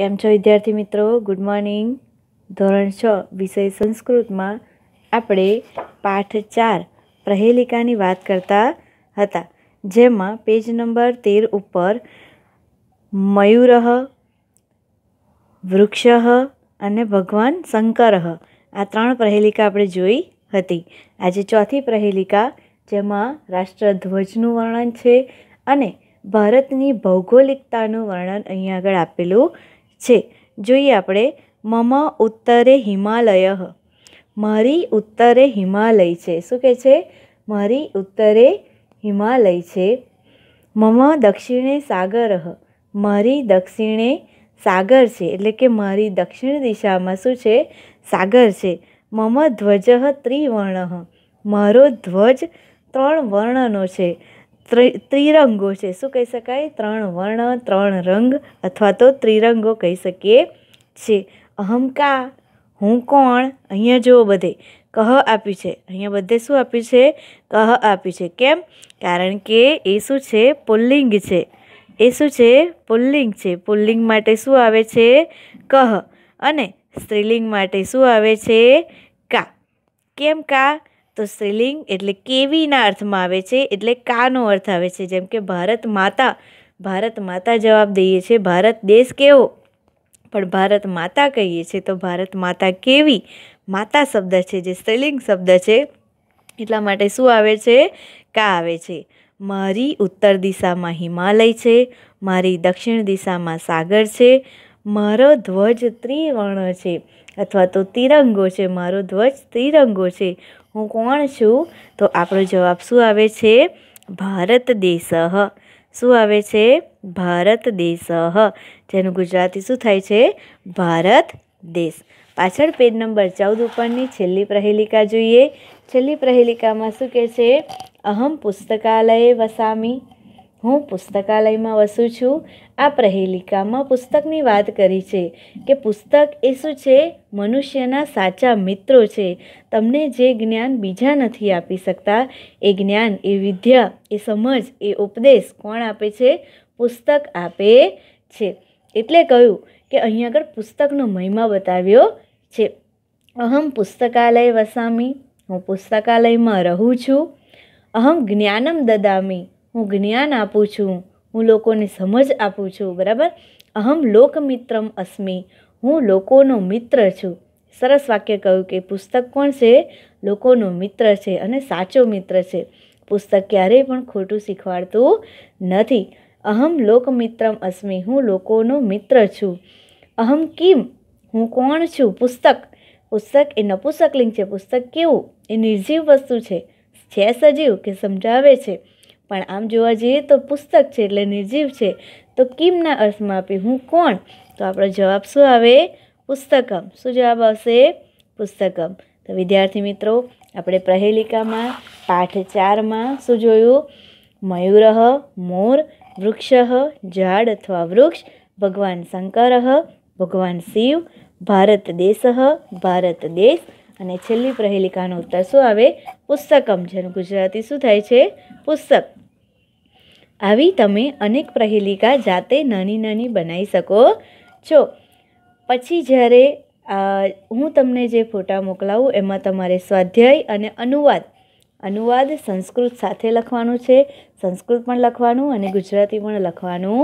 કેમ છો વિદ્યાર્થી મિત્રો ગુડ મોર્નિંગ ધોરણ છ વિષય સંસ્કૃતમાં આપણે પાઠ ચાર પ્રહેલિકાની વાત કરતા હતા જેમાં પેજ નંબર તેર ઉપર મયુરહ વૃક્ષ અને ભગવાન શંકર આ ત્રણ પ્રહેલિકા આપણે જોઈ હતી આજે ચોથી પ્રહેલિકા જેમાં રાષ્ટ્રધ્વજનું વર્ણન છે અને ભારતની ભૌગોલિકતાનું વર્ણન અહીં આગળ આપેલું છે જોઈએ આપણે મમ ઉત્તરે હિમાલય મારી ઉત્તરે હિમાલય છે શું કહે છે મારી ઉત્તરે હિમાલય છે મમ દક્ષિણે સાગર મારી દક્ષિણે સાગર છે એટલે કે મારી દક્ષિણ દિશામાં શું છે સાગર છે મમ ધ્વજ ત્રિવર્ણ મારો ધ્વજ ત્રણ વર્ણનો છે ત્રિરંગો છે શું કહી શકાય ત્રણ વર્ણ ત્રણ રંગ અથવા તો ત્રિરંગો કહી શકીએ છે અહમ કા હું કોણ અહીંયા જુઓ બધે કહ આપી છે અહીંયા બધે શું આપ્યું છે કહ આપી છે કેમ કારણ કે એ શું છે પુલ્લિંગ છે એ શું છે પુલ્લિંગ છે પુલ્લિંગ માટે શું આવે છે કહ અને સ્ત્રીલિંગ માટે શું આવે છે કા કેમ કા તો સ્ત્રીલિંગ એટલે કેવીના અર્થમાં આવે છે એટલે કાનો અર્થ આવે છે જેમ કે ભારત માતા ભારત માતા જવાબ દઈએ છીએ ભારત દેશ કેવો પણ ભારત માતા કહીએ છીએ તો ભારત માતા કેવી માતા શબ્દ છે જે સ્ત્રીલિંગ શબ્દ છે એટલા માટે શું આવે છે કા આવે છે મારી ઉત્તર દિશામાં હિમાલય છે મારી દક્ષિણ દિશામાં સાગર છે મારો ધ્વજ ત્રિવર્ણ છે અથવા તો તિરંગો છે મારો ધ્વજ ત્રિરંગો છે હું કોણ છું તો આપણો જવાબ શું આવે છે ભારત દેશ શું આવે છે ભારત દેશ જેનું ગુજરાતી શું થાય છે ભારત દેશ પાછળ પેજ નંબર ચૌદ ઉપરની છેલ્લી પ્રહેલિકા જોઈએ છેલ્લી પ્રહેલિકામાં શું કહે છે અહમ પુસ્તકાલયે વસામી હું પુસ્તકાલયમાં વસું છું આ પ્રહેલિકામાં પુસ્તકની વાત કરી છે કે પુસ્તક એ શું છે મનુષ્યના સાચા મિત્રો છે તમને જે જ્ઞાન બીજા નથી આપી શકતા એ જ્ઞાન એ વિદ્યા એ સમજ એ ઉપદેશ કોણ આપે છે પુસ્તક આપે છે એટલે કહ્યું કે અહીં આગળ પુસ્તકનો મહિમા બતાવ્યો છે અહમ પુસ્તકાલય વસામી હું પુસ્તકાલયમાં રહું છું અહમ જ્ઞાનમ દદામી હું જ્ઞાન આપું છું હું લોકોને સમજ આપું છું બરાબર અહમ લોકમિત્રમ અસ્મી હું લોકોનો મિત્ર છું સરસ વાક્ય કહ્યું કે પુસ્તક કોણ છે લોકોનો મિત્ર છે અને સાચો મિત્ર છે પુસ્તક ક્યારેય પણ ખોટું શીખવાડતું નથી અહમ લોકમિત્રમ અસ્મી હું લોકોનો મિત્ર છું અહમ કિમ હું કોણ છું પુસ્તક પુસ્તક એ નપુસકલિંગ છે પુસ્તક કેવું એ નિર્જીવ વસ્તુ છે છે સજીવ કે સમજાવે છે પણ આમ જોવા જઈએ તો પુસ્તક છે એટલે નિર્જીવ છે તો કિમના અર્થમાં આપી હું કોણ તો આપણો જવાબ શું આવે પુસ્તકમ શું જવાબ આવશે પુસ્તકમ તો વિદ્યાર્થી મિત્રો આપણે પ્રહેલિકામાં પાઠ ચારમાં શું જોયું મયુરહ મોર વૃક્ષ ઝાડ અથવા વૃક્ષ ભગવાન શંકર ભગવાન શિવ ભારત દેશ ભારત દેશ અને છેલ્લી પ્રહેલિકાનો ઉત્તર શું આવે પુસ્તકમ જેનું ગુજરાતી શું થાય છે પુસ્તક આવી તમે અનેક પ્રહેલિકા જાતે નાની નાની બનાવી શકો છો પછી જ્યારે હું તમને જે ફોટા મોકલાવું એમાં તમારે સ્વાધ્યાય અને અનુવાદ અનુવાદ સંસ્કૃત સાથે લખવાનું છે સંસ્કૃત પણ લખવાનું અને ગુજરાતી પણ લખવાનું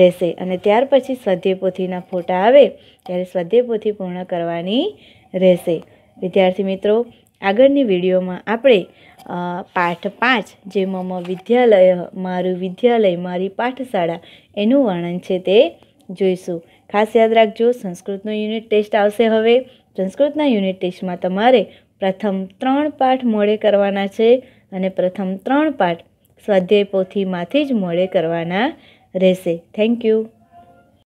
રહેશે અને ત્યાર પછી સ્વાધ્યાય પોથીના ફોટા આવે ત્યારે સ્વાધ્યાય પોથી પૂર્ણ કરવાની રહેશે વિદ્યાર્થી મિત્રો આગળની વિડીયોમાં આપણે પાઠ પાંચ જે મમ વિદ્યાલય મારું વિદ્યાલય મારી પાઠશાળા એનું વર્ણન છે તે જોઈશું ખાસ યાદ રાખજો સંસ્કૃતનો યુનિટ ટેસ્ટ આવશે હવે સંસ્કૃતના યુનિટ ટેસ્ટમાં તમારે પ્રથમ ત્રણ પાઠ મોડે કરવાના છે અને પ્રથમ ત્રણ પાઠ સ્વાધ્યાય પોથીમાંથી જ મોડે કરવાના રહેશે થેન્ક યુ